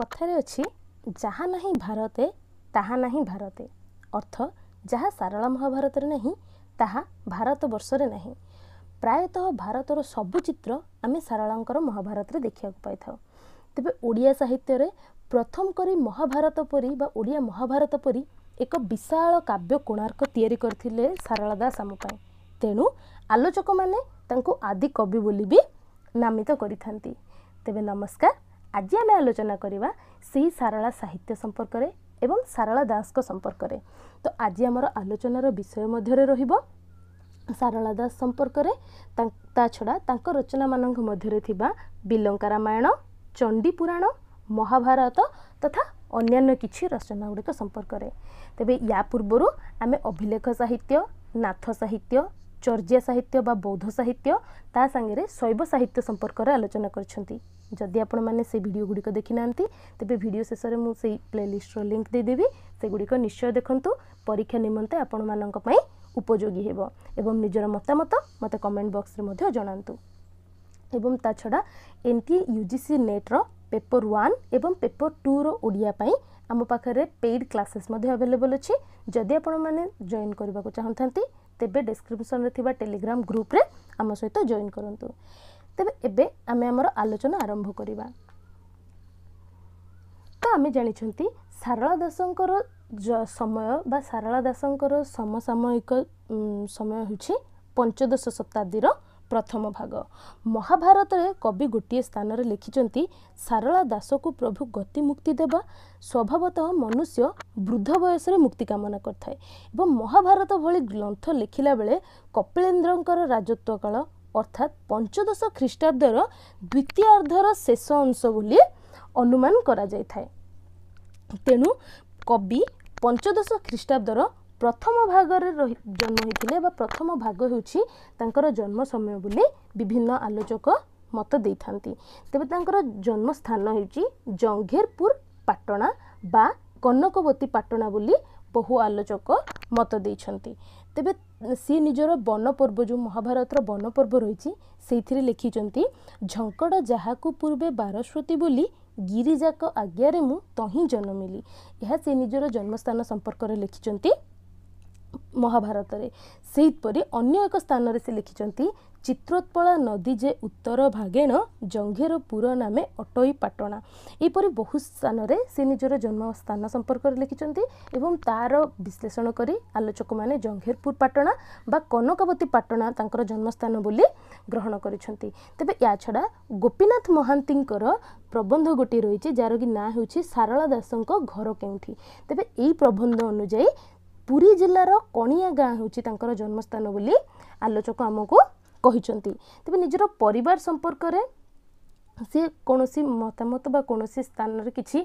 কথাରେ ଅଛି ଯାହା ନାହିଁ ଭାରତେ ତାହା ନାହିଁ ଭାରତେ ଅର୍ଥ ଯାହା ସାରଳା ମହାଭାରତରେ ନାହିଁ ତାହା ଭାରତବର୍ଷରେ ନାହିଁ ପ୍ରାୟତଃ ଭାରତର ସବୁ ଚିତ୍ର ଆମେ ସାରଳାଙ୍କର ମହାଭାରତରେ ଦେଖିବାକୁ ପାଇଥାଉ ତେବେ ଓଡ଼ିଆ ସାହିତ୍ୟରେ ପ୍ରଥମ କରି ମହାଭାରତ ପରି ବା ଓଡ଼ିଆ ମହାଭାରତ ପରି ଏକ ବିଶାଳ କାବ୍ୟ କୋଣାର୍କ ତିଆରି କରିଥିଲେ ସାରଳା ଦାସ ଆମ ପାଇଁ ତେଣୁ ଆଲୋଚକମାନେ ତାଙ୍କୁ ଆଦି କବି ବୋଲି ବି ନାମିତ କରିଥାନ୍ତି ତେବେ ନମସ୍କାର ଆଜି ଆମେ ଆଲୋଚନା କରିବା ସେହି ସାରଳା ସାହିତ୍ୟ ସମ୍ପର୍କରେ ଏବଂ ସାରଳା ଦାସଙ୍କ ସମ୍ପର୍କରେ ତ ଆଜି ଆମର ଆଲୋଚନାର ବିଷୟ ମଧ୍ୟରେ ରହିବ ସାରଳା ଦାସ ସମ୍ପର୍କରେ ତା ଛଡ଼ା ତାଙ୍କ ରଚନାମାନଙ୍କ ମଧ୍ୟରେ ଥିବା ବିଲଙ୍କା ରାମାୟଣ ଚଣ୍ଡୀ ପୁରାଣ ମହାଭାରତ ତଥା ଅନ୍ୟାନ୍ୟ କିଛି ରଚନା ଗୁଡ଼ିକ ସମ୍ପର୍କରେ ତେବେ ୟା ପୂର୍ବରୁ ଆମେ ଅଭିଲେଖ ସାହିତ୍ୟ ନାଥ ସାହିତ୍ୟ ଚର୍ଯ୍ୟା ସାହିତ୍ୟ ବା ବୌଦ୍ଧ ସାହିତ୍ୟ ତା ସାଙ୍ଗରେ ଶୈବ ସାହିତ୍ୟ ସମ୍ପର୍କରେ ଆଲୋଚନା କରିଛନ୍ତି ଯଦି ଆପଣମାନେ ସେ ଭିଡ଼ିଓ ଗୁଡ଼ିକ ଦେଖିନାହାନ୍ତି ତେବେ ଭିଡ଼ିଓ ଶେଷରେ ମୁଁ ସେଇ ପ୍ଲେଲିଷ୍ଟର ଲିଙ୍କ୍ ଦେଇଦେବି ସେଗୁଡ଼ିକ ନିଶ୍ଚୟ ଦେଖନ୍ତୁ ପରୀକ୍ଷା ନିମନ୍ତେ ଆପଣମାନଙ୍କ ପାଇଁ ଉପଯୋଗୀ ହେବ ଏବଂ ନିଜର ମତାମତ ମୋତେ କମେଣ୍ଟ ବକ୍ସରେ ମଧ୍ୟ ଜଣାନ୍ତୁ ଏବଂ ତା ଛଡ଼ା N T U G C ନେଟ୍ର ପେପର ୱାନ୍ ଏବଂ ପେପର ଟୁର ଓଡ଼ିଆ ପାଇଁ ଆମ ପାଖରେ ପେଡ୍ କ୍ଲାସେସ୍ ମଧ୍ୟ ଆଭେଲେବଲ୍ ଅଛି ଯଦି ଆପଣମାନେ ଜଏନ୍ କରିବାକୁ ଚାହୁଁଥାନ୍ତି ତେବେ ଡେସ୍କ୍ରିପସନ୍ରେ ଥିବା ଟେଲିଗ୍ରାମ ଗ୍ରୁପ୍ରେ ଆମ ସହିତ ଜଏନ୍ କରନ୍ତୁ ତେବେ ଏବେ ଆମେ ଆମର ଆଲୋଚନା ଆରମ୍ଭ କରିବା ତ ଆମେ ଜାଣିଛନ୍ତି ସାରଳା ଦାସଙ୍କର ସମୟ ବା ସାରଳା ଦାସଙ୍କର ସମସାମୟିକ ସମୟ ହେଉଛି ପଞ୍ଚଦଶ ଶତାବ୍ଦୀର ପ୍ରଥମ ଭାଗ ମହାଭାରତରେ କବି ଗୋଟିଏ ସ୍ଥାନରେ ଲେଖିଛନ୍ତି ସାରଳା ଦାସକୁ ପ୍ରଭୁ ଗତି ମୁକ୍ତି ଦେବା ସ୍ୱଭାବତଃ ମନୁଷ୍ୟ ବୃଦ୍ଧ ବୟସରେ ମୁକ୍ତି କାମନା କରିଥାଏ ଏବଂ ମହାଭାରତ ଭଳି ଗ୍ରନ୍ଥ ଲେଖିଲା ବେଳେ କପିଳେନ୍ଦ୍ରଙ୍କର ରାଜତ୍ୱ କାଳ ଅର୍ଥାତ୍ ପଞ୍ଚଦଶ ଖ୍ରୀଷ୍ଟାବ୍ଦର ଦ୍ୱିତୀୟାର୍ଦ୍ଧର ଶେଷ ଅଂଶ ବୋଲି ଅନୁମାନ କରାଯାଇଥାଏ ତେଣୁ କବି ପଞ୍ଚଦଶ ଖ୍ରୀଷ୍ଟାବ୍ଦର ପ୍ରଥମ ଭାଗରେ ରହି ଜନ୍ମ ହୋଇଥିଲେ ବା ପ୍ରଥମ ଭାଗ ହେଉଛି ତାଙ୍କର ଜନ୍ମ ସମୟ ବୋଲି ବିଭିନ୍ନ ଆଲୋଚକ ମତ ଦେଇଥାନ୍ତି ତେବେ ତାଙ୍କର ଜନ୍ମସ୍ଥାନ ହେଉଛି ଜଙ୍ଘେରପୁର ପାଟଣା ବା କନକବତୀ ପାଟଣା ବୋଲି ବହୁ ଆଲୋଚକ ମତ ଦେଇଛନ୍ତି ତେବେ ସିଏ ନିଜର ବନପର୍ବ ଯେଉଁ ମହାଭାରତର ବନପର୍ବ ରହିଛି ସେଇଥିରେ ଲେଖିଛନ୍ତି ଝଙ୍କଡ଼ ଯାହାକୁ ପୂର୍ବେ ବାରସ୍ୱତୀ ବୋଲି ଗିରିଜାକ ଆଜ୍ଞାରେ ମୁଁ ତହିଁ ଜନ୍ମିଲି ଏହା ସେ ନିଜର ଜନ୍ମସ୍ଥାନ ସମ୍ପର୍କରେ ଲେଖିଛନ୍ତି ମହାଭାରତରେ ସେହିପରି ଅନ୍ୟ ଏକ ସ୍ଥାନରେ ସେ ଲେଖିଛନ୍ତି ଚିତ୍ରୋତ୍ପଳା ନଦୀ ଯେ ଉତ୍ତର ଭାଗେଣ ଜଙ୍ଘେରପୁର ନାମେ ଅଟୋଇ ପାଟଣା ଏହିପରି ବହୁ ସ୍ଥାନରେ ସେ ନିଜର ଜନ୍ମ ସ୍ଥାନ ସମ୍ପର୍କରେ ଲେଖିଛନ୍ତି ଏବଂ ତା'ର ବିଶ୍ଳେଷଣ କରି ଆଲୋଚକମାନେ ଜଙ୍ଘେରପୁର ପାଟଣା ବା କନକାବତୀ ପାଟଣା ତାଙ୍କର ଜନ୍ମସ୍ଥାନ ବୋଲି ଗ୍ରହଣ କରିଛନ୍ତି ତେବେ ୟା ଛଡ଼ା ଗୋପୀନାଥ ମହାନ୍ତିଙ୍କର ପ୍ରବନ୍ଧ ଗୋଟିଏ ରହିଛି ଯାହାର କି ନାଁ ହେଉଛି ସାରଳା ଦାସଙ୍କ ଘର କେଉଁଠି ତେବେ ଏହି ପ୍ରବନ୍ଧ ଅନୁଯାୟୀ ପୁରୀ ଜିଲ୍ଲାର କଣିଆ ଗାଁ ହେଉଛି ତାଙ୍କର ଜନ୍ମସ୍ଥାନ ବୋଲି ଆଲୋଚକ ଆମକୁ କହିଛନ୍ତି ତେବେ ନିଜର ପରିବାର ସମ୍ପର୍କରେ ସେ କୌଣସି ମତାମତ ବା କୌଣସି ସ୍ଥାନରେ କିଛି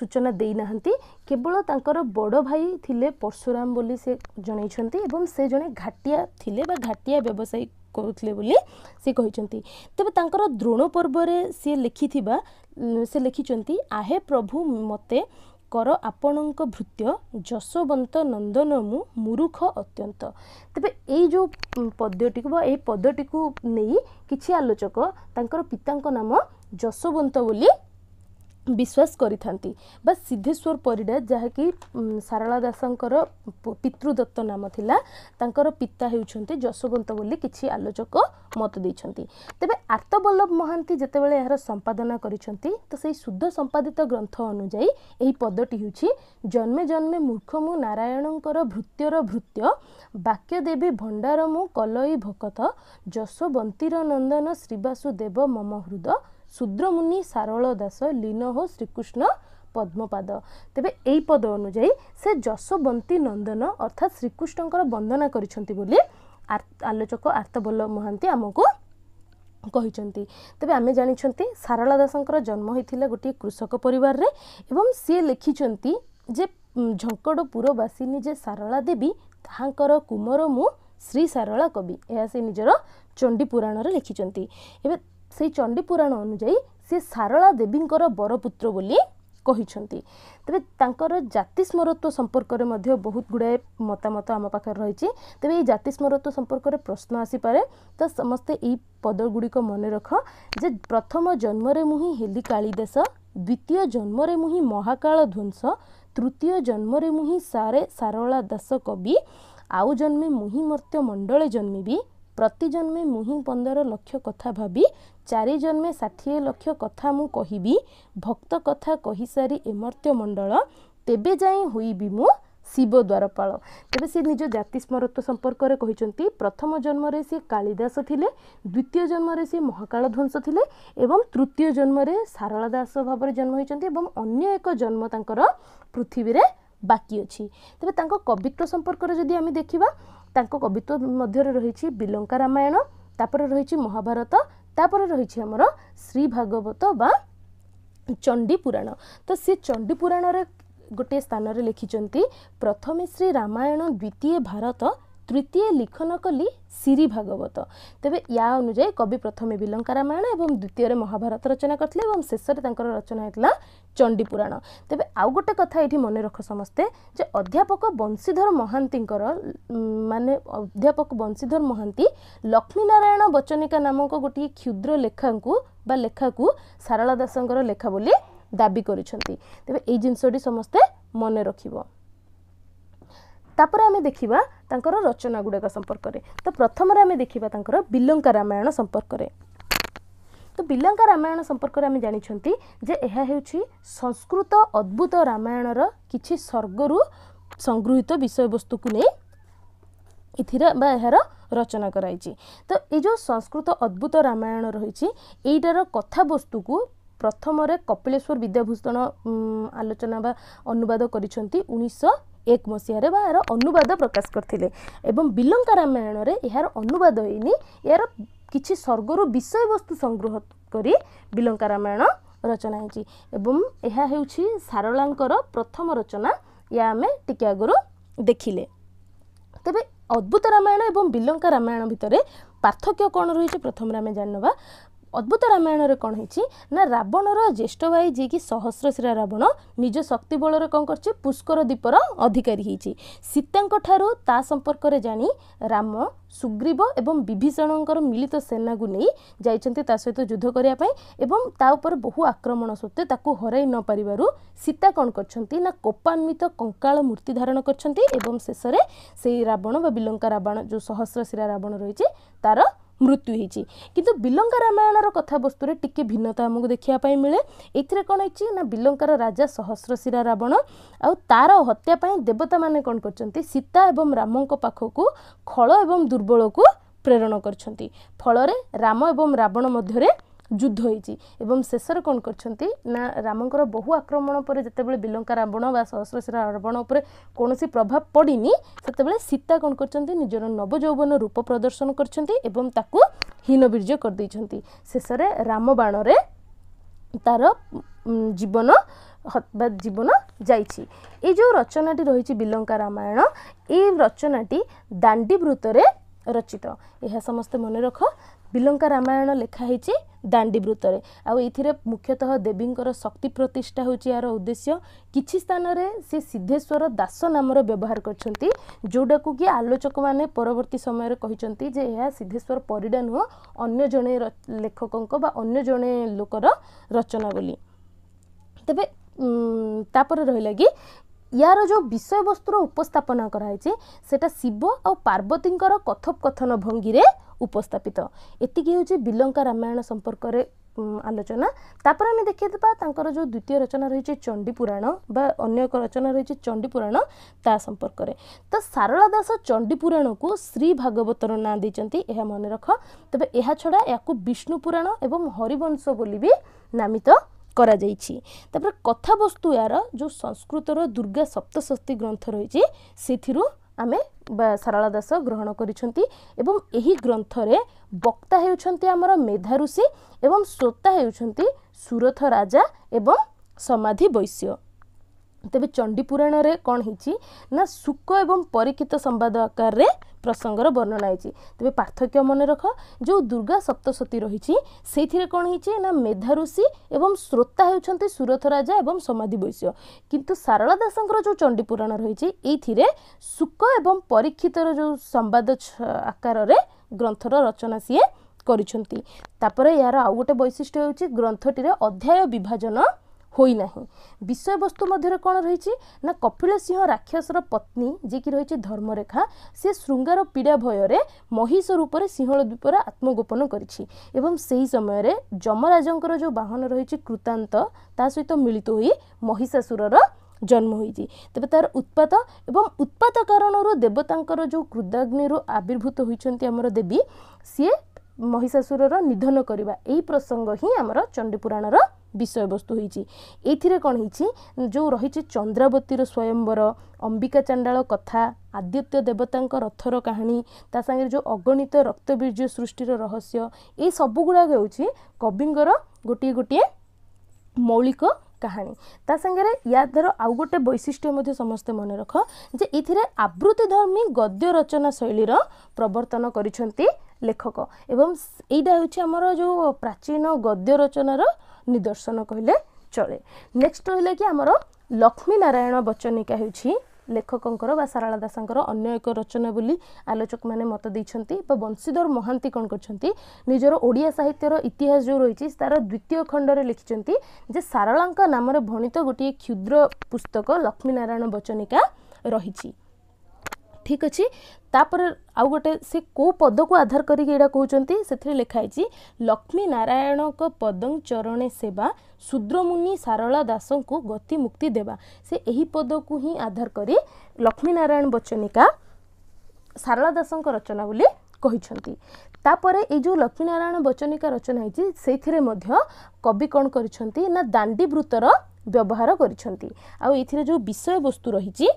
ସୂଚନା ଦେଇନାହାନ୍ତି କେବଳ ତାଙ୍କର ବଡ଼ ଭାଇ ଥିଲେ ପର୍ଶୁରାମ ବୋଲି ସେ ଜଣାଇଛନ୍ତି ଏବଂ ସେ ଜଣେ ଘାଟିଆ ଥିଲେ ବା ଘାଟିଆ ବ୍ୟବସାୟୀ କରୁଥିଲେ ବୋଲି ସେ କହିଛନ୍ତି ତେବେ ତାଙ୍କର ଦ୍ରୋଣ ପର୍ବରେ ସିଏ ଲେଖିଥିବା ସେ ଲେଖିଛନ୍ତି ଆହେ ପ୍ରଭୁ ମୋତେ କର ଆପଣଙ୍କ ଭୃତ୍ୟ ଯଶୋବନ୍ତ ନନ୍ଦନ ମୁଁ ମୂରୁଖ ଅତ୍ୟନ୍ତ ତେବେ ଏଇ ଯେଉଁ ପଦ୍ୟଟିକୁ ବା ଏଇ ପଦଟିକୁ ନେଇ କିଛି ଆଲୋଚକ ତାଙ୍କର ପିତାଙ୍କ ନାମ ଯଶୋବନ୍ତ ବୋଲି ବିଶ୍ୱାସ କରିଥାନ୍ତି ବା ସିଦ୍ଧେଶ୍ୱର ପରିଡ଼ା ଯାହାକି ସାରଳା ଦାସଙ୍କର ପିତୃଦତ୍ତ ନାମ ଥିଲା ତାଙ୍କର ପିତା ହେଉଛନ୍ତି ଯଶୋବନ୍ତ ବୋଲି କିଛି ଆଲୋଚକ ମତ ଦେଇଛନ୍ତି ତେବେ ଆର୍ତ୍ତବଲ୍ଲଭ ମହାନ୍ତି ଯେତେବେଳେ ଏହାର ସମ୍ପାଦନା କରିଛନ୍ତି ତ ସେହି ଶୁଦ୍ଧ ସମ୍ପାଦିତ ଗ୍ରନ୍ଥ ଅନୁଯାୟୀ ଏହି ପଦଟି ହେଉଛି ଜନ୍ମେ ଜନ୍ମେ ମୂର୍ଖ ମୁଁ ନାରାୟଣଙ୍କର ଭୃତ୍ୟର ଭୃତ୍ୟ ବାକ୍ୟଦେବୀ ଦେବୀ ଭଣ୍ଡାର ମୁଁ କଲଇ ଭକତ ଯଶୋବନ୍ତୀର ନନ୍ଦନ ଶ୍ରୀବାସୁ ଦେବ ମମ ହୃଦ ସୁଦ୍ରମୁନି ସାରଳ ଦାସ ଲୀନ ହୋ ଶ୍ରୀକୃଷ୍ଣ ପଦ୍ମପାଦ ତେବେ ଏହି ପଦ ଅନୁଯାୟୀ ସେ ଯଶୋବନ୍ତୀ ନନ୍ଦନ ଅର୍ଥାତ୍ ଶ୍ରୀକୃଷ୍ଣଙ୍କର ବନ୍ଦନା କରିଛନ୍ତି ବୋଲି ଆଲୋଚକ ଆର୍ତ୍ତବଲ୍ଲଭ ମହାନ୍ତି ଆମକୁ କହିଛନ୍ତି ତେବେ ଆମେ ଜାଣିଛନ୍ତି ସାରଳା ଦାସଙ୍କର ଜନ୍ମ ହୋଇଥିଲା ଗୋଟିଏ କୃଷକ ପରିବାରରେ ଏବଂ ସିଏ ଲେଖିଛନ୍ତି ଯେ ଝଙ୍କଡ଼ପୁରବାସିନୀ ଯେ ସାରଳା ଦେବୀ ତାହାଙ୍କର କୁମର ମୁଁ ଶ୍ରୀ ସାରଳା କବି ଏହା ସେ ନିଜର ଚଣ୍ଡୀ ପୁରାଣରେ ଲେଖିଛନ୍ତି ଏବେ ସେଇ ଚଣ୍ଡୀ ପୁରାଣ ଅନୁଯାୟୀ ସେ ସାରଳା ଦେବୀଙ୍କର ବରପୁତ୍ର ବୋଲି କହିଛନ୍ତି ତେବେ ତାଙ୍କର ଜାତିସ୍ମରତ୍ୱ ସମ୍ପର୍କରେ ମଧ୍ୟ ବହୁତ ଗୁଡ଼ାଏ ମତାମତ ଆମ ପାଖରେ ରହିଛି ତେବେ ଏଇ ଜାତିସ୍ମରତ୍ୱ ସମ୍ପର୍କରେ ପ୍ରଶ୍ନ ଆସିପାରେ ତ ସମସ୍ତେ ଏଇ ପଦଗୁଡ଼ିକ ମନେ ରଖ ଯେ ପ୍ରଥମ ଜନ୍ମରେ ମୁଁ ହିଁ ହେଲି କାଳିଦେଶ ଦ୍ୱିତୀୟ ଜନ୍ମରେ ମୁଁ ହିଁ ମହାକାଳ ଧ୍ୱଂସ ତୃତୀୟ ଜନ୍ମରେ ମୁଁ ହିଁ ସାରେ ସାରଳା ଦାସ କବି ଆଉ ଜନ୍ମେ ମୁଁ ହିଁ ମର୍ତ୍ୟ ମଣ୍ଡଳେ ଜନ୍ମିବି ପ୍ରତି ଜନ୍ମେ ମୁହିଁ ପନ୍ଦର ଲକ୍ଷ କଥା ଭାବି ଚାରି ଜନ୍ମେ ଷାଠିଏ ଲକ୍ଷ କଥା ମୁଁ କହିବି ଭକ୍ତ କଥା କହିସାରି ଏମର୍ତ୍ତ୍ୟ ମଣ୍ଡଳ ତେବେ ଯାଇ ହୋଇବି ମୁଁ ଶିବ ଦ୍ୱାରପାଳ ତେବେ ସେ ନିଜ ଜାତି ସ୍ମରତ୍ୱ ସମ୍ପର୍କରେ କହିଛନ୍ତି ପ୍ରଥମ ଜନ୍ମରେ ସେ କାଳିଦାସ ଥିଲେ ଦ୍ୱିତୀୟ ଜନ୍ମରେ ସେ ମହାକାଳ ଧ୍ୱଂସ ଥିଲେ ଏବଂ ତୃତୀୟ ଜନ୍ମରେ ସାରଳା ଦାସ ଭାବରେ ଜନ୍ମ ହୋଇଛନ୍ତି ଏବଂ ଅନ୍ୟ ଏକ ଜନ୍ମ ତାଙ୍କର ପୃଥିବୀରେ ବାକି ଅଛି ତେବେ ତାଙ୍କ କବିତ୍ୱ ସମ୍ପର୍କରେ ଯଦି ଆମେ ଦେଖିବା ତାଙ୍କ କବିତ୍ୱ ମଧ୍ୟରେ ରହିଛି ବିଲଙ୍କା ରାମାୟଣ ତାପରେ ରହିଛି ମହାଭାରତ ତାପରେ ରହିଛି ଆମର ଶ୍ରୀ ଭାଗବତ ବା ଚଣ୍ଡୀ ପୁରାଣ ତ ସେ ଚଣ୍ଡୀ ପୁରାଣରେ ଗୋଟିଏ ସ୍ଥାନରେ ଲେଖିଛନ୍ତି ପ୍ରଥମେ ଶ୍ରୀ ରାମାୟଣ ଦ୍ୱିତୀୟ ଭାରତ ତୃତୀୟ ଲିଖନ କଲି ଶ୍ରୀ ଭାଗବତ ତେବେ ୟା ଅନୁଯାୟୀ କବି ପ୍ରଥମେ ବିଲଙ୍କା ରାମାୟଣ ଏବଂ ଦ୍ୱିତୀୟରେ ମହାଭାରତ ରଚନା କରିଥିଲେ ଏବଂ ଶେଷରେ ତାଙ୍କର ରଚନା ହେଇଥିଲା ଚଣ୍ଡିପୁରାଣ ତେବେ ଆଉ ଗୋଟେ କଥା ଏଇଠି ମନେ ରଖ ସମସ୍ତେ ଯେ ଅଧ୍ୟାପକ ବଂଶୀଧର ମହାନ୍ତିଙ୍କର ମାନେ ଅଧ୍ୟାପକ ବଂଶୀଧର ମହାନ୍ତି ଲକ୍ଷ୍ମୀ ନାରାୟଣ ବଚନିକା ନାମକ ଗୋଟିଏ କ୍ଷୁଦ୍ର ଲେଖାଙ୍କୁ ବା ଲେଖାକୁ ସାରଳା ଦାସଙ୍କର ଲେଖା ବୋଲି ଦାବି କରିଛନ୍ତି ତେବେ ଏଇ ଜିନିଷଟି ସମସ୍ତେ ମନେ ରଖିବ ତାପରେ ଆମେ ଦେଖିବା ତାଙ୍କର ରଚନା ଗୁଡ଼ାକ ସମ୍ପର୍କରେ ତ ପ୍ରଥମରେ ଆମେ ଦେଖିବା ତାଙ୍କର ବିଲଙ୍କା ରାମାୟଣ ସମ୍ପର୍କରେ ତ ବିଲଙ୍କା ରାମାୟଣ ସମ୍ପର୍କରେ ଆମେ ଜାଣିଛନ୍ତି ଯେ ଏହା ହେଉଛି ସଂସ୍କୃତ ଅଦ୍ଭୁତ ରାମାୟଣର କିଛି ସ୍ୱର୍ଗରୁ ସଂଗୃହୀତ ବିଷୟବସ୍ତୁକୁ ନେଇ ଏଥିରେ ବା ଏହାର ରଚନା କରାଯାଇଛି ତ ଏ ଯେଉଁ ସଂସ୍କୃତ ଅଦ୍ଭୁତ ରାମାୟଣ ରହିଛି ଏଇଟାର କଥାବସ୍ତୁକୁ ପ୍ରଥମରେ କପିଳେଶ୍ୱର ବିଦ୍ୟାଭୂଷଣ ଆଲୋଚନା ବା ଅନୁବାଦ କରିଛନ୍ତି ଉଣେଇଶହ ଏକ ମସିହାରେ ବା ଏହାର ଅନୁବାଦ ପ୍ରକାଶ କରିଥିଲେ ଏବଂ ବିଲଙ୍କା ରାମାୟଣରେ ଏହାର ଅନୁବାଦ ହୋଇନି ଏହାର କିଛି ସ୍ୱର୍ଗରୁ ବିଷୟବସ୍ତୁ ସଂଗ୍ରହ କରି ବିଲଙ୍କା ରାମାୟଣ ରଚନା ହେଇଛି ଏବଂ ଏହା ହେଉଛି ସାରଳାଙ୍କର ପ୍ରଥମ ରଚନା ଏହା ଆମେ ଟିକେ ଆଗରୁ ଦେଖିଲେ ତେବେ ଅଦ୍ଭୁତ ରାମାୟଣ ଏବଂ ବିଲଙ୍କା ରାମାୟଣ ଭିତରେ ପାର୍ଥକ୍ୟ କ'ଣ ରହିଛି ପ୍ରଥମରେ ଆମେ ଜାଣିନେବା ଅଦ୍ଭୁତ ରାମାୟଣରେ କ'ଣ ହେଇଛି ନା ରାବଣର ଜ୍ୟେଷ୍ଠ ଭାଇ ଯିଏକି ସହସ୍ରଶିରା ରାବଣ ନିଜ ଶକ୍ତି ବଳରେ କ'ଣ କରିଛି ପୁଷ୍କର ଦ୍ୱୀପର ଅଧିକାରୀ ହେଇଛି ସୀତାଙ୍କ ଠାରୁ ତା ସମ୍ପର୍କରେ ଜାଣି ରାମ ସୁଗ୍ରୀବ ଏବଂ ବିଭୀଷଣଙ୍କର ମିଳିତ ସେନାକୁ ନେଇ ଯାଇଛନ୍ତି ତା ସହିତ ଯୁଦ୍ଧ କରିବା ପାଇଁ ଏବଂ ତା ଉପରେ ବହୁ ଆକ୍ରମଣ ସତ୍ତ୍ୱେ ତାକୁ ହରାଇ ନ ପାରିବାରୁ ସୀତା କ'ଣ କରିଛନ୍ତି ନା କୋପାନ୍ୱିତ କଙ୍କାଳ ମୂର୍ତ୍ତି ଧାରଣ କରିଛନ୍ତି ଏବଂ ଶେଷରେ ସେଇ ରାବଣ ବା ବିଲଙ୍କା ରାବଣ ଯେଉଁ ସହସ୍ରଶିରା ରାବଣ ରହିଛି ତା'ର ମୃତ୍ୟୁ ହୋଇଛି କିନ୍ତୁ ବିଲଙ୍କା ରାମାୟଣର କଥାବସ୍ତୁରେ ଟିକେ ଭିନ୍ନତା ଆମକୁ ଦେଖିବା ପାଇଁ ମିଳେ ଏଥିରେ କ'ଣ ହେଇଛି ନା ବିଲଙ୍କାର ରାଜା ସହସ୍ରଶିରା ରାବଣ ଆଉ ତାର ହତ୍ୟା ପାଇଁ ଦେବତାମାନେ କ'ଣ କରିଛନ୍ତି ସୀତା ଏବଂ ରାମଙ୍କ ପାଖକୁ ଖଳ ଏବଂ ଦୁର୍ବଳକୁ ପ୍ରେରଣ କରିଛନ୍ତି ଫଳରେ ରାମ ଏବଂ ରାବଣ ମଧ୍ୟରେ ଯୁଦ୍ଧ ହୋଇଛି ଏବଂ ଶେଷରେ କ'ଣ କରିଛନ୍ତି ନା ରାମଙ୍କର ବହୁ ଆକ୍ରମଣ ପରେ ଯେତେବେଳେ ବିଲଙ୍କା ରାବଣ ବା ସହସ୍ରଶିରା ରାବଣ ଉପରେ କୌଣସି ପ୍ରଭାବ ପଡ଼ିନି ସେତେବେଳେ ସୀତା କ'ଣ କରିଛନ୍ତି ନିଜର ନବଯୌବନ ରୂପ ପ୍ରଦର୍ଶନ କରିଛନ୍ତି ଏବଂ ତାକୁ ହୀନବୀର୍ଯ୍ୟ କରିଦେଇଛନ୍ତି ଶେଷରେ ରାମ ବାଣରେ ତାର ଜୀବନ বা জীবন যাইছি এই যে রচনাটি রয়েছে বিলঙ্কা রামায়ণ এই রচনাটি দাণ্ডীবৃতরে রচিত এ সমস্ত মনে রখ ବିଲଙ୍କା ରାମାୟଣ ଲେଖା ହେଇଛି ଦାଣ୍ଡିବୃତରେ ଆଉ ଏଥିରେ ମୁଖ୍ୟତଃ ଦେବୀଙ୍କର ଶକ୍ତି ପ୍ରତିଷ୍ଠା ହେଉଛି ଏହାର ଉଦ୍ଦେଶ୍ୟ କିଛି ସ୍ଥାନରେ ସେ ସିଦ୍ଧେଶ୍ୱର ଦାସ ନାମର ବ୍ୟବହାର କରିଛନ୍ତି ଯେଉଁଟାକୁ କି ଆଲୋଚକମାନେ ପରବର୍ତ୍ତୀ ସମୟରେ କହିଛନ୍ତି ଯେ ଏହା ସିଦ୍ଧେଶ୍ୱର ପରିଡ଼ା ନୁହଁ ଅନ୍ୟ ଜଣେ ଲେଖକଙ୍କ ବା ଅନ୍ୟ ଜଣେ ଲୋକର ରଚନା ବୋଲି ତେବେ ତାପରେ ରହିଲା କି ୟାର ଯେଉଁ ବିଷୟବସ୍ତୁର ଉପସ୍ଥାପନା କରାହେଇଛି ସେଇଟା ଶିବ ଆଉ ପାର୍ବତୀଙ୍କର କଥୋପକଥନ ଭଙ୍ଗୀରେ ଉପସ୍ଥାପିତ ଏତିକି ହେଉଛି ବିଲଙ୍କା ରାମାୟଣ ସମ୍ପର୍କରେ ଆଲୋଚନା ତାପରେ ଆମେ ଦେଖିଦେବା ତାଙ୍କର ଯେଉଁ ଦ୍ୱିତୀୟ ରଚନା ରହିଛି ଚଣ୍ଡିପୁରାଣ ବା ଅନ୍ୟ ଏକ ରଚନା ରହିଛି ଚଣ୍ଡିପୁରାଣ ତା ସମ୍ପର୍କରେ ତ ସାରଳା ଦାସ ଚଣ୍ଡିପୁରାଣକୁ ଶ୍ରୀ ଭାଗବତର ନାଁ ଦେଇଛନ୍ତି ଏହା ମନେ ରଖ ତେବେ ଏହା ଛଡ଼ା ଏହାକୁ ବିଷ୍ଣୁ ପୁରାଣ ଏବଂ ହରିବଂଶ ବୋଲି ବି ନାମିତ କରାଯାଇଛି ତାପରେ କଥାବସ୍ତୁ ଏହାର ଯେଉଁ ସଂସ୍କୃତର ଦୁର୍ଗା ସପ୍ତଶତୀ ଗ୍ରନ୍ଥ ରହିଛି ସେଥିରୁ ଆମେ ସାରଳା ଦାସ ଗ୍ରହଣ କରିଛନ୍ତି ଏବଂ ଏହି ଗ୍ରନ୍ଥରେ ବକ୍ତା ହେଉଛନ୍ତି ଆମର ମେଧା ଋଷି ଏବଂ ଶ୍ରୋତା ହେଉଛନ୍ତି ସୁରଥ ରାଜା ଏବଂ ସମାଧି ବୈଶ୍ୟ ତେବେ ଚଣ୍ଡୀପୁରାଣରେ କ'ଣ ହେଇଛି ନା ଶୁକ ଏବଂ ପରୀକ୍ଷିତ ସମ୍ବାଦ ଆକାରରେ ପ୍ରସଙ୍ଗର ବର୍ଣ୍ଣନା ହେଇଛି ତେବେ ପାର୍ଥକ୍ୟ ମନେ ରଖ ଯେଉଁ ଦୁର୍ଗା ସପ୍ତସତୀ ରହିଛି ସେଇଥିରେ କ'ଣ ହେଇଛି ନା ମେଧା ଋଷି ଏବଂ ଶ୍ରୋତା ହେଉଛନ୍ତି ସୁରଥ ରାଜା ଏବଂ ସମାଧି ବୈଶ୍ୟ କିନ୍ତୁ ସାରଳା ଦାସଙ୍କର ଯେଉଁ ଚଣ୍ଡିପୁରାଣ ରହିଛି ଏଇଥିରେ ଶୁକ ଏବଂ ପରୀକ୍ଷିତର ଯେଉଁ ସମ୍ବାଦ ଆକାରରେ ଗ୍ରନ୍ଥର ରଚନା ସିଏ କରିଛନ୍ତି ତାପରେ ଏହାର ଆଉ ଗୋଟେ ବୈଶିଷ୍ଟ୍ୟ ହେଉଛି ଗ୍ରନ୍ଥଟିରେ ଅଧ୍ୟାୟ ବିଭାଜନ ହୋଇନାହିଁ ବିଷୟବସ୍ତୁ ମଧ୍ୟରେ କ'ଣ ରହିଛି ନା କପିଳ ସିଂହ ରାକ୍ଷସର ପତ୍ନୀ ଯିଏକି ରହିଛି ଧର୍ମରେଖା ସେ ଶୃଙ୍ଗାର ପୀଡ଼ା ଭୟରେ ମହିଷ ରୂପରେ ସିଂହଳ ଦ୍ୱୀପରେ ଆତ୍ମଗୋପନ କରିଛି ଏବଂ ସେହି ସମୟରେ ଯମରାଜଙ୍କର ଯେଉଁ ବାହନ ରହିଛି କୃତାନ୍ତ ତା ସହିତ ମିଳିତ ହୋଇ ମହିଷାସୁରର ଜନ୍ମ ହୋଇଛି ତେବେ ତା'ର ଉତ୍ପାତ ଏବଂ ଉତ୍ପାତ କାରଣରୁ ଦେବତାଙ୍କର ଯେଉଁ କୃଦାଗ୍ନିରୁ ଆବିର୍ଭୂତ ହୋଇଛନ୍ତି ଆମର ଦେବୀ ସିଏ ମହିଷାସୁରର ନିଧନ କରିବା ଏହି ପ୍ରସଙ୍ଗ ହିଁ ଆମର ଚଣ୍ଡୀପୁରାଣର ବିଷୟବସ୍ତୁ ହୋଇଛି ଏଥିରେ କ'ଣ ହେଇଛି ଯେଉଁ ରହିଛି ଚନ୍ଦ୍ରାବତୀର ସ୍ୱୟମ୍ବର ଅମ୍ବିକା ଚାଣ୍ଡାଳ କଥା ଆଦିତ୍ୟ ଦେବତାଙ୍କ ରଥର କାହାଣୀ ତା ସାଙ୍ଗରେ ଯେଉଁ ଅଗଣିତ ରକ୍ତବୀର୍ଯ୍ୟ ସୃଷ୍ଟିର ରହସ୍ୟ ଏଇ ସବୁଗୁଡ଼ାକ ହେଉଛି କବିଙ୍କର ଗୋଟିଏ ଗୋଟିଏ ମୌଳିକ କାହାଣୀ ତା ସାଙ୍ଗରେ ୟାଧର ଆଉ ଗୋଟେ ବୈଶିଷ୍ଟ୍ୟ ମଧ୍ୟ ସମସ୍ତେ ମନେ ରଖ ଯେ ଏଥିରେ ଆବୃତ୍ତିଧର୍ମୀ ଗଦ୍ୟ ରଚନା ଶୈଳୀର ପ୍ରବର୍ତ୍ତନ କରିଛନ୍ତି ଲେଖକ ଏବଂ ଏଇଟା ହେଉଛି ଆମର ଯେଉଁ ପ୍ରାଚୀନ ଗଦ୍ୟ ରଚନାର ନିଦର୍ଶନ କହିଲେ ଚଳେ ନେକ୍ସଟ ରହିଲା କି ଆମର ଲକ୍ଷ୍ମୀ ନାରାୟଣ ବଚନିକା ହେଉଛି ଲେଖକଙ୍କର ବା ସାରଳା ଦାସଙ୍କର ଅନ୍ୟ ଏକ ରଚନା ବୋଲି ଆଲୋଚକମାନେ ମତ ଦେଇଛନ୍ତି ବା ବଂଶୀଧର ମହାନ୍ତି କ'ଣ କରିଛନ୍ତି ନିଜର ଓଡ଼ିଆ ସାହିତ୍ୟର ଇତିହାସ ଯେଉଁ ରହିଛି ତା'ର ଦ୍ୱିତୀୟ ଖଣ୍ଡରେ ଲେଖିଛନ୍ତି ଯେ ସାରଳାଙ୍କ ନାମରେ ଭଣିତ ଗୋଟିଏ କ୍ଷୁଦ୍ର ପୁସ୍ତକ ଲକ୍ଷ୍ମୀନାରାୟଣ ବଚନିକା ରହିଛି ଠିକ୍ ଅଛି ତାପରେ ଆଉ ଗୋଟେ ସେ କେଉଁ ପଦକୁ ଆଧାର କରିକି ଏଇଟା କହୁଛନ୍ତି ସେଥିରେ ଲେଖାହେଇଛି ଲକ୍ଷ୍ମୀ ନାରାୟଣଙ୍କ ପଦଂ ଚରଣେ ସେବା ଶୁଦ୍ରମୁନି ସାରଳା ଦାସଙ୍କୁ ଗତି ମୁକ୍ତି ଦେବା ସେ ଏହି ପଦକୁ ହିଁ ଆଧାର କରି ଲକ୍ଷ୍ମୀ ନାରାୟଣ ବଚନିକା ସାରଳା ଦାସଙ୍କ ରଚନା ବୋଲି କହିଛନ୍ତି ତାପରେ ଏଇ ଯେଉଁ ଲକ୍ଷ୍ମୀନାରାୟଣ ବଚନିକା ରଚନା ହେଇଛି ସେଇଥିରେ ମଧ୍ୟ କବି କ'ଣ କରିଛନ୍ତି ନା ଦାଣ୍ଡିବୃତ୍ତର ବ୍ୟବହାର କରିଛନ୍ତି ଆଉ ଏଥିରେ ଯେଉଁ ବିଷୟବସ୍ତୁ ରହିଛି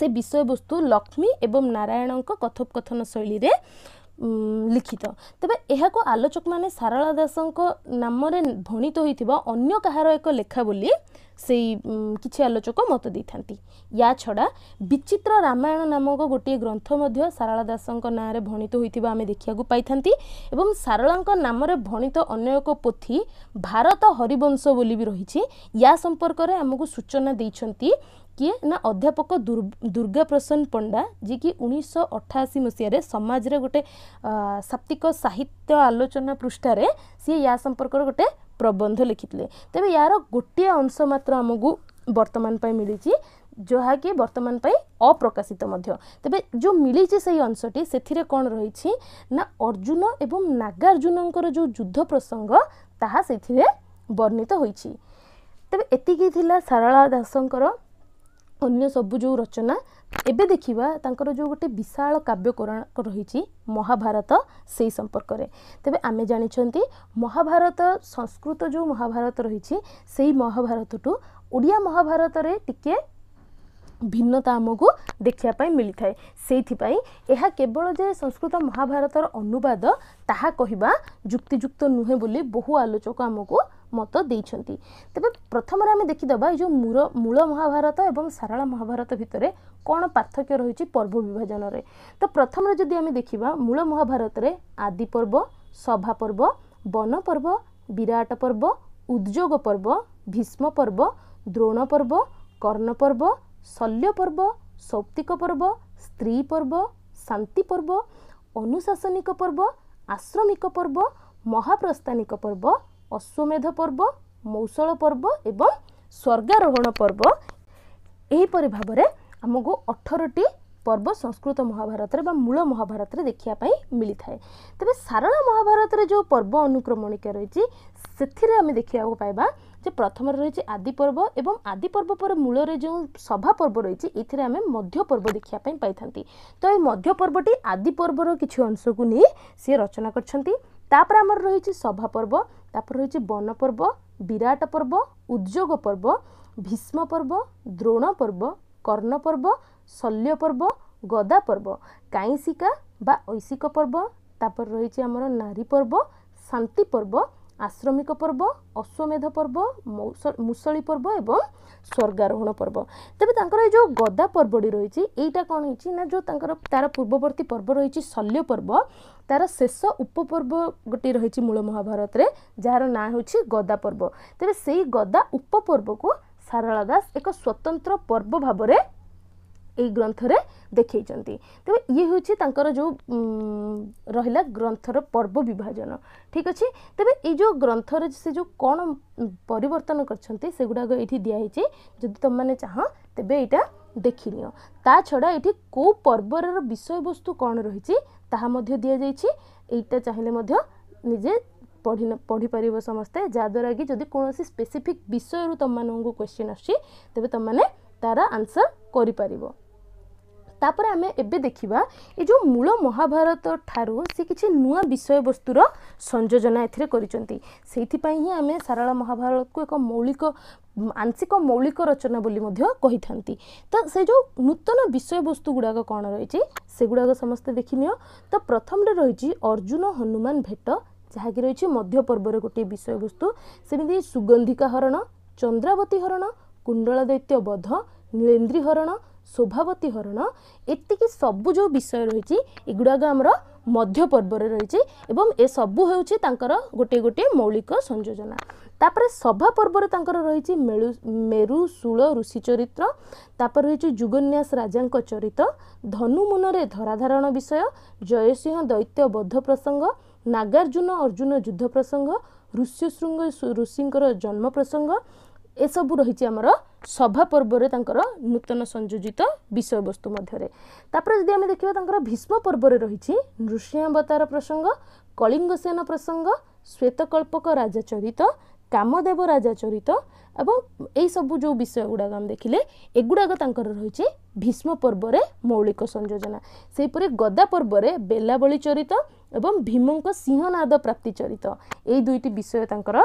ସେ ବିଷୟବସ୍ତୁ ଲକ୍ଷ୍ମୀ ଏବଂ ନାରାୟଣଙ୍କ କଥୋପକଥନ ଶୈଳୀରେ ଲିଖିତ ତେବେ ଏହାକୁ ଆଲୋଚକମାନେ ସାରଳା ଦାସଙ୍କ ନାମରେ ଭଣିତ ହୋଇଥିବା ଅନ୍ୟ କାହାର ଏକ ଲେଖା ବୋଲି ସେଇ କିଛି ଆଲୋଚକ ମତ ଦେଇଥାନ୍ତି ୟା ଛଡ଼ା ବିଚିତ୍ର ରାମାୟଣ ନାମକ ଗୋଟିଏ ଗ୍ରନ୍ଥ ମଧ୍ୟ ସାରଳା ଦାସଙ୍କ ନାଁରେ ଭଣିତ ହୋଇଥିବା ଆମେ ଦେଖିବାକୁ ପାଇଥାନ୍ତି ଏବଂ ସାରଳାଙ୍କ ନାମରେ ଭଣିତ ଅନ୍ୟ ଏକ ପୋଥି ଭାରତ ହରିବଂଶ ବୋଲି ବି ରହିଛି ୟା ସମ୍ପର୍କରେ ଆମକୁ ସୂଚନା ଦେଇଛନ୍ତି କିଏ ନା ଅଧ୍ୟାପକ ଦୁର୍ ଦୁର୍ଗା ପ୍ରସନ୍ନ ପଣ୍ଡା ଯିଏକି ଉଣେଇଶହ ଅଠାଅଶୀ ମସିହାରେ ସମାଜରେ ଗୋଟେ ସାପ୍ତିକ ସାହିତ୍ୟ ଆଲୋଚନା ପୃଷ୍ଠାରେ ସିଏ ୟା ସମ୍ପର୍କରେ ଗୋଟେ ପ୍ରବନ୍ଧ ଲେଖିଥିଲେ ତେବେ ଏହାର ଗୋଟିଏ ଅଂଶ ମାତ୍ର ଆମକୁ ବର୍ତ୍ତମାନ ପାଇଁ ମିଳିଛି ଯାହାକି ବର୍ତ୍ତମାନ ପାଇଁ ଅପ୍ରକାଶିତ ମଧ୍ୟ ତେବେ ଯେଉଁ ମିଳିଛି ସେହି ଅଂଶଟି ସେଥିରେ କ'ଣ ରହିଛି ନା ଅର୍ଜୁନ ଏବଂ ନାଗାର୍ଜୁନଙ୍କର ଯେଉଁ ଯୁଦ୍ଧ ପ୍ରସଙ୍ଗ ତାହା ସେଥିରେ ବର୍ଣ୍ଣିତ ହୋଇଛି ତେବେ ଏତିକି ଥିଲା ସାରଳା ଦାସଙ୍କର ଅନ୍ୟ ସବୁ ଯେଉଁ ରଚନା ଏବେ ଦେଖିବା ତାଙ୍କର ଯେଉଁ ଗୋଟେ ବିଶାଳ କାବ୍ୟ ରହିଛି ମହାଭାରତ ସେଇ ସମ୍ପର୍କରେ ତେବେ ଆମେ ଜାଣିଛନ୍ତି ମହାଭାରତ ସଂସ୍କୃତ ଯେଉଁ ମହାଭାରତ ରହିଛି ସେଇ ମହାଭାରତଠୁ ଓଡ଼ିଆ ମହାଭାରତରେ ଟିକିଏ ଭିନ୍ନତା ଆମକୁ ଦେଖିବା ପାଇଁ ମିଳିଥାଏ ସେଇଥିପାଇଁ ଏହା କେବଳ ଯେ ସଂସ୍କୃତ ମହାଭାରତର ଅନୁବାଦ ତାହା କହିବା ଯୁକ୍ତିଯୁକ୍ତ ନୁହେଁ ବୋଲି ବହୁ ଆଲୋଚକ ଆମକୁ ମତ ଦେଇଛନ୍ତି ତେବେ ପ୍ରଥମରେ ଆମେ ଦେଖିଦେବା ଏଇ ଯେଉଁ ମୂଳ ମୂଳ ମହାଭାରତ ଏବଂ ସାରଳା ମହାଭାରତ ଭିତରେ କ'ଣ ପାର୍ଥକ୍ୟ ରହିଛି ପର୍ବ ବିଭାଜନରେ ତ ପ୍ରଥମରେ ଯଦି ଆମେ ଦେଖିବା ମୂଳ ମହାଭାରତରେ ଆଦି ପର୍ବ ସଭା ପର୍ବ ବନ ପର୍ବ ବିରାଟ ପର୍ବ ଉଦ୍ଯୋଗ ପର୍ବ ଭୀଷ୍ମ ପର୍ବ ଦ୍ରୋଣ ପର୍ବ କର୍ଣ୍ଣ ପର୍ବ ଶଲ୍ୟ ପର୍ବ ସୌପ୍ତିକ ପର୍ବ ସ୍ତ୍ରୀ ପର୍ବ ଶାନ୍ତି ପର୍ବ ଅନୁଶାସନିକ ପର୍ବ ଆଶ୍ରମିକ ପର୍ବ ମହାପ୍ରସ୍ଥାନିକ ପର୍ବ ଅଶ୍ୱମେଧ ପର୍ବ ମୌସଳ ପର୍ବ ଏବଂ ସ୍ୱର୍ଗାରୋହଣ ପର୍ବ ଏହିପରି ଭାବରେ ଆମକୁ ଅଠରଟି ପର୍ବ ସଂସ୍କୃତ ମହାଭାରତରେ ବା ମୂଳ ମହାଭାରତରେ ଦେଖିବା ପାଇଁ ମିଳିଥାଏ ତେବେ ସାରଳା ମହାଭାରତରେ ଯେଉଁ ପର୍ବ ଅନୁକ୍ରମଣିକା ରହିଛି ସେଥିରେ ଆମେ ଦେଖିବାକୁ ପାଇବା ଯେ ପ୍ରଥମରେ ରହିଛି ଆଦି ପର୍ବ ଏବଂ ଆଦି ପର୍ବ ପରେ ମୂଳରେ ଯେଉଁ ସଭା ପର୍ବ ରହିଛି ଏଥିରେ ଆମେ ମଧ୍ୟ ପର୍ବ ଦେଖିବା ପାଇଁ ପାଇଥାନ୍ତି ତ ଏହି ମଧ୍ୟ ପର୍ବଟି ଆଦି ପର୍ବର କିଛି ଅଂଶକୁ ନେଇ ସିଏ ରଚନା କରିଛନ୍ତି ତାପରେ ଆମର ରହିଛି ସଭା ପର୍ବ ତାପରେ ରହିଛି ବନ ପର୍ବ ବିରାଟ ପର୍ବ ଉଦ୍ଯୋଗ ପର୍ବ ଭୀଷ୍ମ ପର୍ବ ଦ୍ରୋଣ ପର୍ବ କର୍ଣ୍ଣପର୍ବ ଶଲ୍ୟ ପର୍ବ ଗଦା ପର୍ବ କାଇଁସିକା ବା ଐଶିକ ପର୍ବ ତାପରେ ରହିଛି ଆମର ନାରୀ ପର୍ବ ଶାନ୍ତି ପର୍ବ ଆଶ୍ରମିକ ପର୍ବ ଅଶ୍ୱମେଧ ପର୍ବ ମୁଷଳି ପର୍ବ ଏବଂ ସ୍ୱର୍ଗାରୋହଣ ପର୍ବ ତେବେ ତାଙ୍କର ଏଇ ଯେଉଁ ଗଦା ପର୍ବଟି ରହିଛି ଏଇଟା କ'ଣ ହେଇଛି ନା ଯେଉଁ ତାଙ୍କର ତା'ର ପୂର୍ବବର୍ତ୍ତୀ ପର୍ବ ରହିଛି ଶଲ୍ୟ ପର୍ବ ତା'ର ଶେଷ ଉପପର୍ବ ଗୋଟିଏ ରହିଛି ମୂଳ ମହାଭାରତରେ ଯାହାର ନାଁ ହେଉଛି ଗଦା ପର୍ବ ତେବେ ସେଇ ଗଦା ଉପପର୍ବକୁ ସାରଳା ଦାସ ଏକ ସ୍ୱତନ୍ତ୍ର ପର୍ବ ଭାବରେ ଏଇ ଗ୍ରନ୍ଥରେ ଦେଖେଇଛନ୍ତି ତେବେ ଇଏ ହେଉଛି ତାଙ୍କର ଯେଉଁ ରହିଲା ଗ୍ରନ୍ଥର ପର୍ବ ବିଭାଜନ ଠିକ୍ ଅଛି ତେବେ ଏଇ ଯେଉଁ ଗ୍ରନ୍ଥରେ ସେ ଯେଉଁ କ'ଣ ପରିବର୍ତ୍ତନ କରିଛନ୍ତି ସେଗୁଡ଼ାକ ଏଇଠି ଦିଆହେଇଛି ଯଦି ତୁମମାନେ ଚାହଁ ତେବେ ଏଇଟା ଦେଖିନିଅ ତା ଛଡ଼ା ଏଇଠି କେଉଁ ପର୍ବର ବିଷୟବସ୍ତୁ କ'ଣ ରହିଛି ତାହା ମଧ୍ୟ ଦିଆଯାଇଛି ଏଇଟା ଚାହିଁଲେ ମଧ୍ୟ ନିଜେ ପଢ଼ି ପଢ଼ିପାରିବ ସମସ୍ତେ ଯାହାଦ୍ୱାରା କି ଯଦି କୌଣସି ସ୍ପେସିଫିକ୍ ବିଷୟରୁ ତୁମମାନଙ୍କୁ କ୍ୱେଶ୍ଚିନ୍ ଆସୁଛି ତେବେ ତୁମମାନେ ତା'ର ଆନ୍ସର୍ କରିପାରିବ ତାପରେ ଆମେ ଏବେ ଦେଖିବା ଏ ଯେଉଁ ମୂଳ ମହାଭାରତ ଠାରୁ ସେ କିଛି ନୂଆ ବିଷୟବସ୍ତୁର ସଂଯୋଜନା ଏଥିରେ କରିଛନ୍ତି ସେଇଥିପାଇଁ ହିଁ ଆମେ ସାରଳା ମହାଭାରତକୁ ଏକ ମୌଳିକ ଆଂଶିକ ମୌଳିକ ରଚନା ବୋଲି ମଧ୍ୟ କହିଥାନ୍ତି ତ ସେ ଯେଉଁ ନୂତନ ବିଷୟବସ୍ତୁ ଗୁଡ଼ାକ କ'ଣ ରହିଛି ସେଗୁଡ଼ାକ ସମସ୍ତେ ଦେଖିନିଅ ତ ପ୍ରଥମରେ ରହିଛି ଅର୍ଜୁନ ହନୁମାନ ଭେଟ ଯାହାକି ରହିଛି ମଧ୍ୟ ପର୍ବର ଗୋଟିଏ ବିଷୟବସ୍ତୁ ସେମିତି ସୁଗନ୍ଧିକା ହରଣ ଚନ୍ଦ୍ରାବତୀ ହରଣ କୁଣ୍ଡଳଦୈତ୍ୟ ବଧ ନୀଳେନ୍ଦ୍ରୀ ହରଣ ଶୋଭାବତୀ ହରଣ ଏତିକି ସବୁ ଯେଉଁ ବିଷୟ ରହିଛି ଏଗୁଡ଼ାକ ଆମର ମଧ୍ୟ ପର୍ବରେ ରହିଛି ଏବଂ ଏସବୁ ହେଉଛି ତାଙ୍କର ଗୋଟିଏ ଗୋଟିଏ ମୌଳିକ ସଂଯୋଜନା ତାପରେ ସଭା ପର୍ବରେ ତାଙ୍କର ରହିଛି ମେଳୁ ମେରୁ ଶୂଳ ଋଷି ଚରିତ୍ର ତାପରେ ରହିଛି ଯୁଗନ୍ୟାସ ରାଜାଙ୍କ ଚରିତ୍ର ଧନୁମୁନରେ ଧରାଧାରଣ ବିଷୟ ଜୟସିଂହ ଦୈତ୍ୟ ବୌଦ୍ଧ ପ୍ରସଙ୍ଗ ନାଗାର୍ଜୁନ ଅର୍ଜୁନ ଯୁଦ୍ଧ ପ୍ରସଙ୍ଗ ଋଷ୍ୟଶୃଙ୍ଗ ଋଷିଙ୍କର ଜନ୍ମ ପ୍ରସଙ୍ଗ ଏସବୁ ରହିଛି ଆମର ସଭା ପର୍ବରେ ତାଙ୍କର ନୂତନ ସଂଯୋଜିତ ବିଷୟବସ୍ତୁ ମଧ୍ୟରେ ତାପରେ ଯଦି ଆମେ ଦେଖିବା ତାଙ୍କର ଭୀଷ୍ମ ପର୍ବରେ ରହିଛି ନୃସିଂହବତାର ପ୍ରସଙ୍ଗ କଳିଙ୍ଗସେନ ପ୍ରସଙ୍ଗ ଶ୍ୱେତକଳ୍ପକ ରାଜା ଚରିତ କାମଦେବ ରାଜା ଚରିତ ଏବଂ ଏହିସବୁ ଯେଉଁ ବିଷୟ ଗୁଡ଼ାକ ଆମେ ଦେଖିଲେ ଏଗୁଡ଼ାକ ତାଙ୍କର ରହିଛି ଭୀଷ୍ମ ପର୍ବରେ ମୌଳିକ ସଂଯୋଜନା ସେହିପରି ଗଦା ପର୍ବରେ ବେଲାବଳି ଚରିତ ଏବଂ ଭୀମଙ୍କ ସିଂହନାଦ ପ୍ରାପ୍ତି ଚରିତ ଏହି ଦୁଇଟି ବିଷୟ ତାଙ୍କର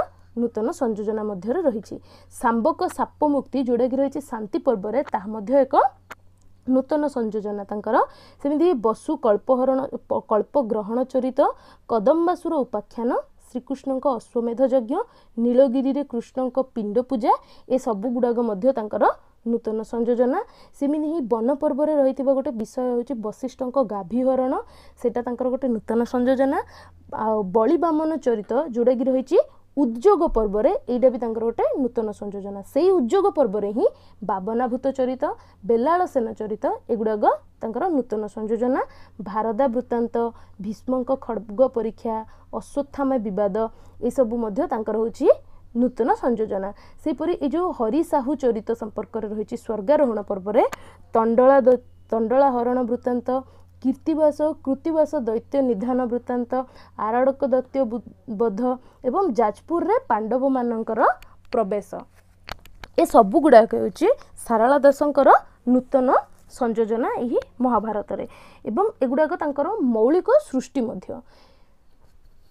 ନୂତନ ସଂଯୋଜନା ମଧ୍ୟରେ ରହିଛି ଶାମ୍ବକ ସାପମୁକ୍ତି ଯେଉଁଟାକି ରହିଛି ଶାନ୍ତି ପର୍ବରେ ତାହା ମଧ୍ୟ ଏକ ନୂତନ ସଂଯୋଜନା ତାଙ୍କର ସେମିତି ବସୁ କଳ୍ପହରଣ କଳ୍ପ ଗ୍ରହଣ ଚରିତ କଦମ୍ବାସୁର ଉପାଖ୍ୟାନ ଶ୍ରୀକୃଷ୍ଣଙ୍କ ଅଶ୍ୱମେଧ ଯଜ୍ଞ ନୀଳଗିରିରେ କୃଷ୍ଣଙ୍କ ପିଣ୍ଡ ପୂଜା ଏସବୁ ଗୁଡ଼ାକ ମଧ୍ୟ ତାଙ୍କର ନୂତନ ସଂଯୋଜନା ସେମିତି ହିଁ ବନପର୍ବରେ ରହିଥିବା ଗୋଟେ ବିଷୟ ହେଉଛି ବଶିଷ୍ଠଙ୍କ ଗାଭୀହରଣ ସେଇଟା ତାଙ୍କର ଗୋଟେ ନୂତନ ସଂଯୋଜନା ଆଉ ବଳିବାମନ ଚରିତ ଯେଉଁଟାକି ରହିଛି ଉଦ୍ଯୋଗ ପର୍ବରେ ଏଇଟା ବି ତାଙ୍କର ଗୋଟେ ନୂତନ ସଂଯୋଜନା ସେଇ ଉଦ୍ଯୋଗ ପର୍ବରେ ହିଁ ବାବନାଭୂତ ଚରିତ ବେଲାଳ ସେନ ଚରିତ ଏଗୁଡ଼ାକ ତାଙ୍କର ନୂତନ ସଂଯୋଜନା ଭାରଦା ବୃତ୍ତାନ୍ତ ଭୀଷ୍ମଙ୍କ ଖଡ଼ଗ ପରୀକ୍ଷା ଅଶ୍ୱତ୍ଥାମ ବିବାଦ ଏସବୁ ମଧ୍ୟ ତାଙ୍କର ହେଉଛି ନୂତନ ସଂଯୋଜନା ସେହିପରି ଏ ଯେଉଁ ହରି ସାହୁ ଚରିତ ସମ୍ପର୍କରେ ରହିଛି ସ୍ୱର୍ଗାରୋହଣ ପର୍ବରେ ତଣ୍ଡଳା ତଣ୍ଡଳା ହରଣ ବୃତ୍ତାନ୍ତ କୀର୍ତ୍ତିବାସ କୃତିବାସ ଦୈତ୍ୟ ନିଧାନ ବୃତ୍ତାନ୍ତ ଆରାଡ଼କ ଦୈତ୍ୟ ବୋଧ ଏବଂ ଯାଜପୁରରେ ପାଣ୍ଡବମାନଙ୍କର ପ୍ରବେଶ ଏ ସବୁ ଗୁଡ଼ାକ ହେଉଛି ସାରଳା ଦାସଙ୍କର ନୂତନ ସଂଯୋଜନା ଏହି ମହାଭାରତରେ ଏବଂ ଏଗୁଡ଼ାକ ତାଙ୍କର ମୌଳିକ ସୃଷ୍ଟି ମଧ୍ୟ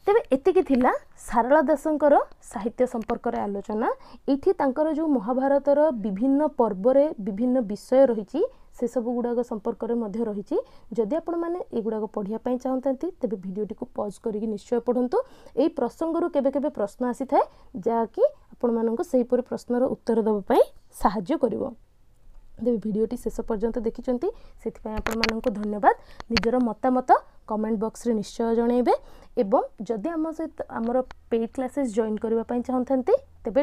ତେବେ ଏତିକି ଥିଲା ସାରଳା ଦାସଙ୍କର ସାହିତ୍ୟ ସମ୍ପର୍କରେ ଆଲୋଚନା ଏଇଠି ତାଙ୍କର ଯେଉଁ ମହାଭାରତର ବିଭିନ୍ନ ପର୍ବରେ ବିଭିନ୍ନ ବିଷୟ ରହିଛି ସେସବୁ ଗୁଡ଼ାକ ସମ୍ପର୍କରେ ମଧ୍ୟ ରହିଛି ଯଦି ଆପଣମାନେ ଏଗୁଡ଼ାକ ପଢ଼ିବା ପାଇଁ ଚାହୁଁଥାନ୍ତି ତେବେ ଭିଡ଼ିଓଟିକୁ ପଜ୍ କରିକି ନିଶ୍ଚୟ ପଢ଼ନ୍ତୁ ଏହି ପ୍ରସଙ୍ଗରୁ କେବେ କେବେ ପ୍ରଶ୍ନ ଆସିଥାଏ ଯାହାକି ଆପଣମାନଙ୍କୁ ସେହିପରି ପ୍ରଶ୍ନର ଉତ୍ତର ଦେବା ପାଇଁ ସାହାଯ୍ୟ କରିବ ତେବେ ଭିଡ଼ିଓଟି ଶେଷ ପର୍ଯ୍ୟନ୍ତ ଦେଖିଛନ୍ତି ସେଥିପାଇଁ ଆପଣମାନଙ୍କୁ ଧନ୍ୟବାଦ ନିଜର ମତାମତ କମେଣ୍ଟ ବକ୍ସରେ ନିଶ୍ଚୟ ଜଣାଇବେ ଏବଂ ଯଦି ଆମ ସହିତ ଆମର ପେଡ଼୍ କ୍ଲାସେସ୍ ଜଏନ୍ କରିବା ପାଇଁ ଚାହୁଁଥାନ୍ତି ତେବେ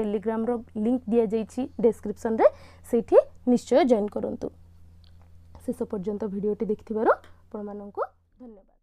ଟେଲିଗ୍ରାମର ଲିଙ୍କ୍ ଦିଆଯାଇଛି ଡେସ୍କ୍ରିପ୍ସନ୍ରେ ସେଇଠି ନିଶ୍ଚୟ ଜଏନ୍ କରନ୍ତୁ ଶେଷ ପର୍ଯ୍ୟନ୍ତ ଭିଡ଼ିଓଟି ଦେଖିଥିବାରୁ ଆପଣମାନଙ୍କୁ ଧନ୍ୟବାଦ